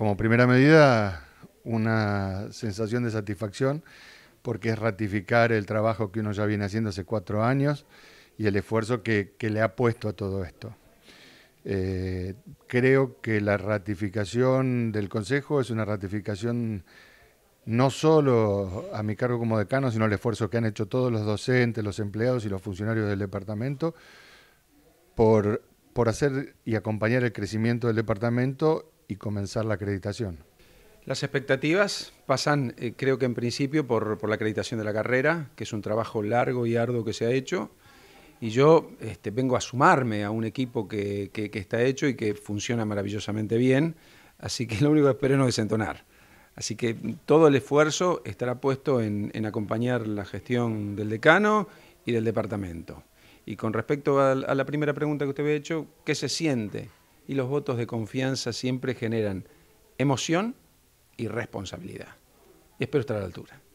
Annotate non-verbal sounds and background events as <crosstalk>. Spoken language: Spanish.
como primera medida una sensación de satisfacción porque es ratificar el trabajo que uno ya viene haciendo hace cuatro años y el esfuerzo que, le ha puesto a todo esto. Eh, creo que la ratificación del Consejo es una ratificación no solo a mi cargo como decano, sino el esfuerzo que han hecho todos los docentes, los empleados y los funcionarios del departamento por, por hacer y acompañar el crecimiento del departamento y comenzar la acreditación? Las expectativas pasan, eh, creo que en principio, por, la acreditación de la carrera, que es un trabajo largo y arduo que se ha hecho. Y yo este, vengo a sumarme a un equipo que, está hecho y que funciona maravillosamente bien. Así que <laughs> lo único que espero es no desentonar. Así que todo el esfuerzo estará puesto en, acompañar la gestión del decano y del departamento. Y con respecto a, la primera pregunta que usted ha hecho, ¿qué se siente? y los votos de confianza siempre generan emoción y responsabilidad. espero estar a la altura.